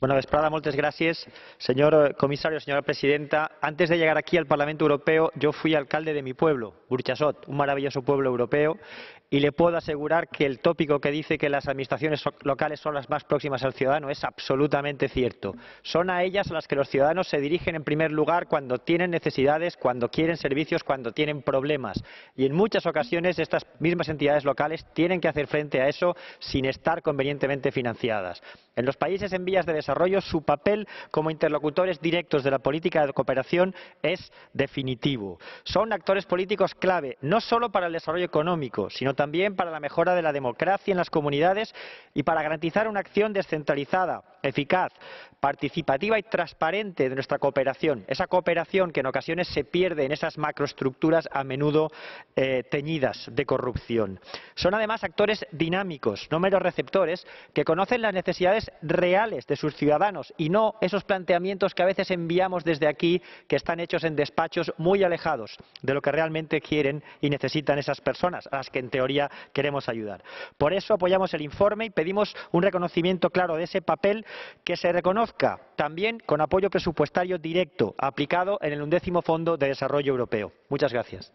Bueno, vesprada, muchas gracias. Señor eh, comisario, señora presidenta, antes de llegar aquí al Parlamento Europeo yo fui alcalde de mi pueblo, Burchasot, un maravilloso pueblo europeo, y le puedo asegurar que el tópico que dice que las administraciones locales son las más próximas al ciudadano es absolutamente cierto. Son a ellas a las que los ciudadanos se dirigen en primer lugar cuando tienen necesidades, cuando quieren servicios, cuando tienen problemas. Y en muchas ocasiones estas mismas entidades locales tienen que hacer frente a eso sin estar convenientemente financiadas. En los países en vías de su papel como interlocutores directos de la política de cooperación es definitivo. Son actores políticos clave, no solo para el desarrollo económico, sino también para la mejora de la democracia en las comunidades y para garantizar una acción descentralizada eficaz, participativa y transparente de nuestra cooperación, esa cooperación que en ocasiones se pierde en esas macroestructuras a menudo eh, teñidas de corrupción. Son además actores dinámicos, no meros receptores, que conocen las necesidades reales de sus ciudadanos y no esos planteamientos que a veces enviamos desde aquí que están hechos en despachos muy alejados de lo que realmente quieren y necesitan esas personas a las que en teoría queremos ayudar. Por eso apoyamos el informe y pedimos un reconocimiento claro de ese papel que se reconozca también con apoyo presupuestario directo aplicado en el undécimo Fondo de Desarrollo Europeo. Muchas gracias.